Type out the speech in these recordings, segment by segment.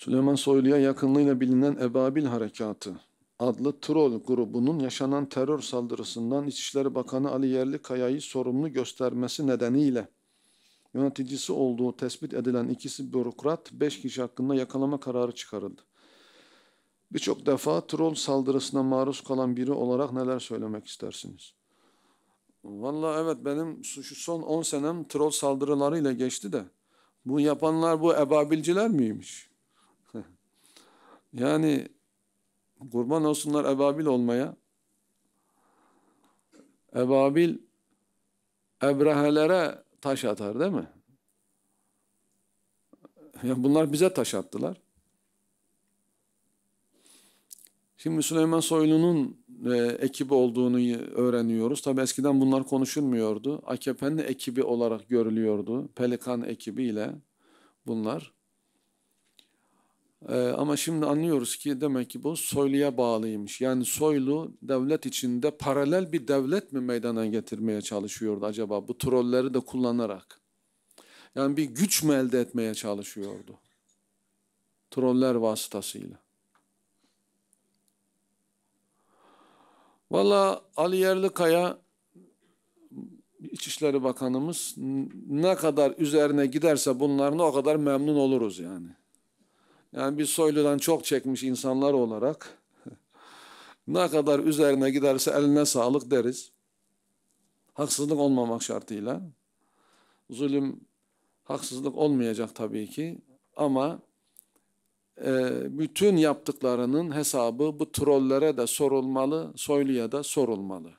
Süleyman Soylu'ya yakınlığıyla bilinen Ebabil Harekatı adlı troll grubunun yaşanan terör saldırısından İçişleri Bakanı Ali Yerlikaya'yı sorumlu göstermesi nedeniyle yöneticisi olduğu tespit edilen ikisi bürokrat beş kişi hakkında yakalama kararı çıkarıldı. Birçok defa troll saldırısına maruz kalan biri olarak neler söylemek istersiniz? Vallahi evet benim şu son 10 senem troll saldırılarıyla geçti de bu yapanlar bu ebabilciler miymiş? Yani kurban olsunlar ebabil olmaya. Ebabil ebrehelere taş atar değil mi? Ya bunlar bize taş attılar. Şimdi Süleyman Soylu'nun e, ekibi olduğunu öğreniyoruz. Tabi eskiden bunlar konuşulmuyordu. AKP'nin ekibi olarak görülüyordu. Pelikan ekibiyle bunlar. Ee, ama şimdi anlıyoruz ki demek ki bu soyluya bağlıymış. Yani soylu devlet içinde paralel bir devlet mi meydana getirmeye çalışıyordu acaba bu trolleri de kullanarak? Yani bir güç mü elde etmeye çalışıyordu? Troller vasıtasıyla. Valla Ali Yerlikaya İçişleri Bakanımız ne kadar üzerine giderse bunların o kadar memnun oluruz yani. Yani biz soyludan çok çekmiş insanlar olarak ne kadar üzerine giderse eline sağlık deriz. Haksızlık olmamak şartıyla. Zulüm, haksızlık olmayacak tabii ki ama e, bütün yaptıklarının hesabı bu trollere de sorulmalı, soyluya da sorulmalı.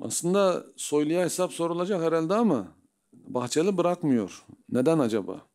Aslında soyluya hesap sorulacak herhalde ama Bahçeli bırakmıyor. Neden acaba?